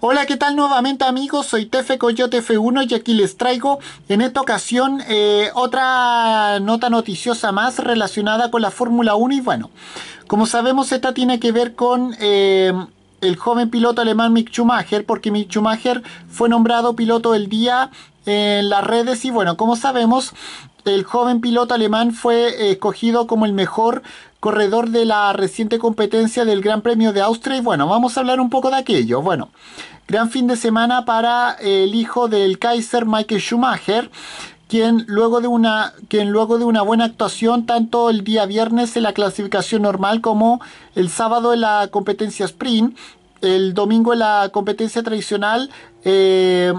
Hola, ¿qué tal nuevamente amigos? Soy Tefe Coyote F1 y aquí les traigo en esta ocasión eh, otra nota noticiosa más relacionada con la Fórmula 1 y bueno, como sabemos esta tiene que ver con... Eh, el joven piloto alemán Mick Schumacher, porque Mick Schumacher fue nombrado piloto del día en las redes y bueno, como sabemos, el joven piloto alemán fue eh, escogido como el mejor corredor de la reciente competencia del Gran Premio de Austria. Y bueno, vamos a hablar un poco de aquello. Bueno, gran fin de semana para el hijo del Kaiser, Michael Schumacher. Quien luego, de una, quien luego de una buena actuación tanto el día viernes en la clasificación normal como el sábado en la competencia sprint, el domingo en la competencia tradicional, eh,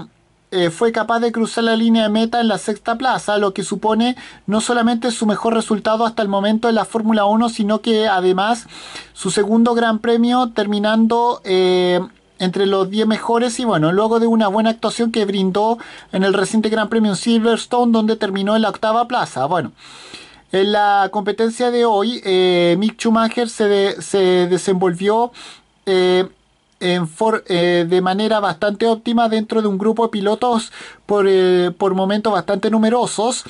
eh, fue capaz de cruzar la línea de meta en la sexta plaza, lo que supone no solamente su mejor resultado hasta el momento en la Fórmula 1, sino que además su segundo gran premio terminando eh, entre los 10 mejores y bueno, luego de una buena actuación que brindó en el reciente Gran Premio en Silverstone, donde terminó en la octava plaza. Bueno. En la competencia de hoy, eh, Mick Schumacher se, desenvolvió eh, de manera bastante óptima dentro de un grupo de pilotos por, eh, momentos bastante numerosos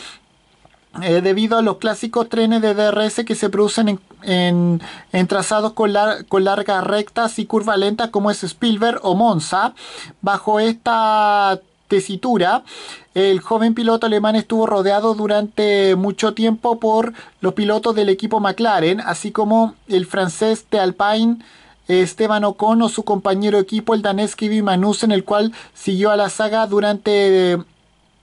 eh, debido a los clásicos trenes de DRS que se producen en, trazados con, con, largas rectas y curvas lentas como es Spielberg o Monza. Bajo esta tesitura, el joven piloto alemán estuvo rodeado durante mucho tiempo por los pilotos del equipo McLaren, así como el francés de Alpine Esteban Ocon o su compañero equipo, el danés Kevin en el cual siguió a la saga durante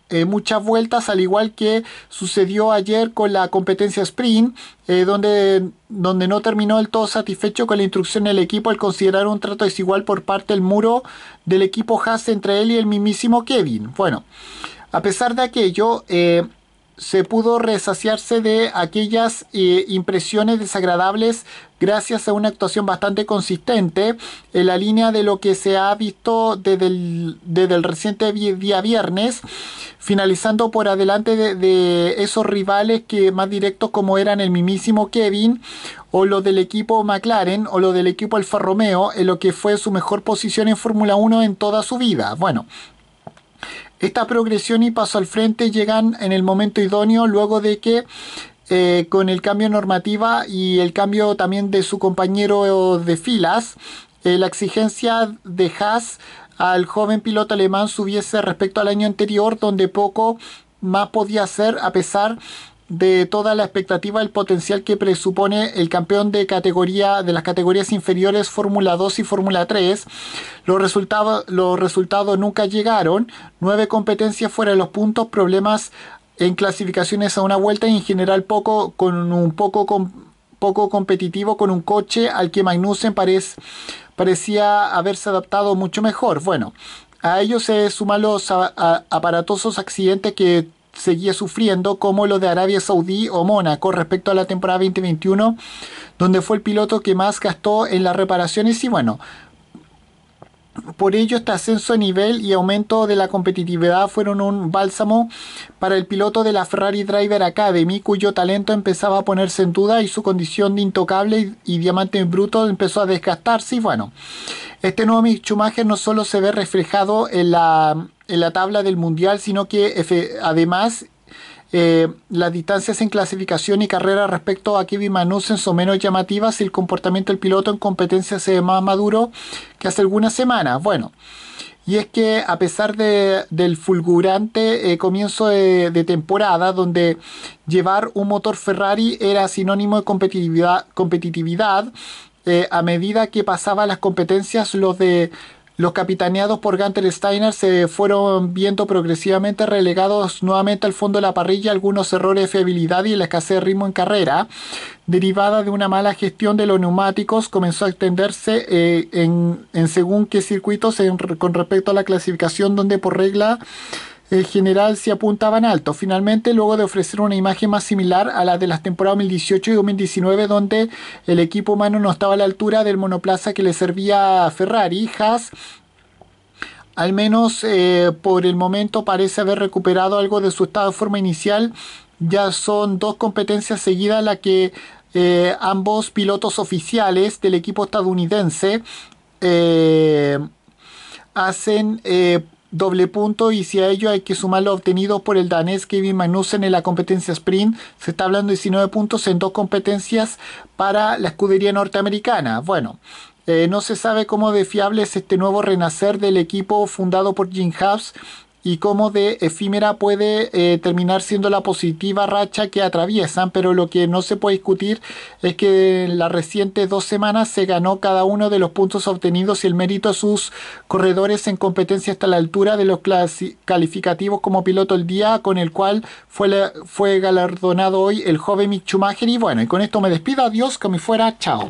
eh, muchas vueltas, al igual que sucedió ayer con la competencia sprint, eh, donde, donde no terminó del todo satisfecho con la instrucción del equipo al considerar un trato desigual por parte del muro del equipo Haas entre él y el mismísimo Kevin. Bueno, a pesar de aquello, eh, se pudo resaciarse de aquellas eh, impresiones desagradables gracias a una actuación bastante consistente en la línea de lo que se ha visto desde el, desde el reciente día viernes, finalizando por adelante de, esos rivales que más directos como eran el mismísimo Kevin o lo del equipo McLaren o lo del equipo Alfa Romeo en lo que fue su mejor posición en Fórmula 1 en toda su vida. Bueno, esta progresión y paso al frente llegan en el momento idóneo luego de que eh, con el cambio normativa y el cambio también de su compañero de filas, eh, la exigencia de Haas al joven piloto alemán subiese respecto al año anterior, donde poco más podía hacer a pesar de toda la expectativa el potencial que presupone el campeón de categoría de las categorías inferiores Fórmula 2 y Fórmula 3. Los, resultados los resultados nunca llegaron, nueve competencias fuera de los puntos, problemas en clasificaciones a una vuelta y en general poco con un poco poco competitivo con un coche al que Magnussen parece parecía haberse adaptado mucho mejor. Bueno, a ello se suman los aparatosos accidentes que seguía sufriendo, como lo de Arabia Saudí o Mónaco respecto a la temporada 2021, donde fue el piloto que más gastó en las reparaciones y bueno, por ello, este ascenso de nivel y aumento de la competitividad fueron un bálsamo para el piloto de la Ferrari Driver Academy, cuyo talento empezaba a ponerse en duda y su condición de intocable y, diamante en bruto empezó a desgastarse. Y bueno, este nuevo Mick no solo se ve reflejado en la en la tabla del mundial, sino que además eh, las distancias en clasificación y carrera respecto a Kevin Magnussen son menos llamativas y el comportamiento del piloto en competencias se ve más maduro que hace algunas semanas. Bueno, y es que a pesar del fulgurante eh, comienzo de, temporada, donde llevar un motor Ferrari era sinónimo de competitividad, competitividad eh, a medida que pasaban las competencias, los de los capitaneados por Gunter Steiner se fueron viendo progresivamente relegados nuevamente al fondo de la parrilla algunos errores de fiabilidad y la escasez de ritmo en carrera, derivada de una mala gestión de los neumáticos, comenzó a extenderse eh, en, según qué circuitos con respecto a la clasificación donde por regla en eh, general se apuntaban alto. Finalmente, luego de ofrecer una imagen más similar a la de las temporadas 2018 y 2019, donde el equipo humano no estaba a la altura del monoplaza que le servía a Ferrari, Haas al menos eh, por el momento parece haber recuperado algo de su estado de forma inicial. Ya son dos competencias seguidas ...la que eh, ambos pilotos oficiales del equipo estadounidense hacen doble punto y si a ello hay que sumar lo obtenido por el danés Kevin Magnussen en la competencia sprint, se está hablando de 19 puntos en dos competencias para la escudería norteamericana. Bueno, eh, no se sabe cómo de fiable es este nuevo renacer del equipo fundado por Jim Hubbs y cómo de efímera puede eh, terminar siendo la positiva racha que atraviesan, pero lo que no se puede discutir es que en las recientes dos semanas se ganó cada uno de los puntos obtenidos y el mérito a sus corredores en competencia hasta la altura de los calificativos como piloto el día, con el cual fue, fue galardonado hoy el joven Mick Y bueno, y con esto me despido, adiós, que me fuera, chao.